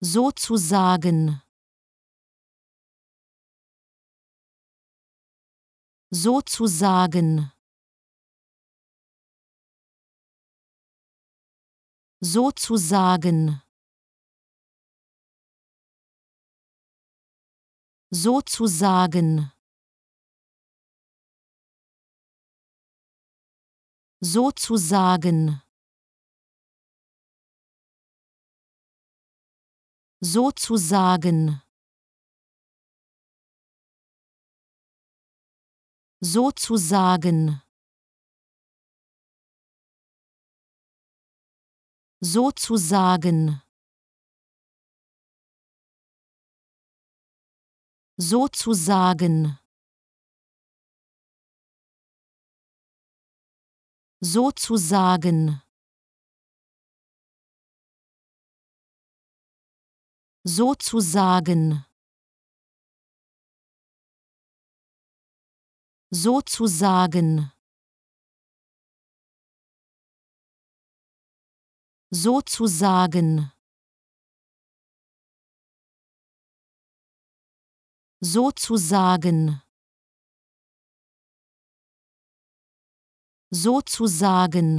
sozusagen sozusagen sozusagen sozusagen sozusagen sozusagen sozusagen sozusagen sozusagen sozusagen sozusagen sozusagen sozusagen sozusagen sozusagen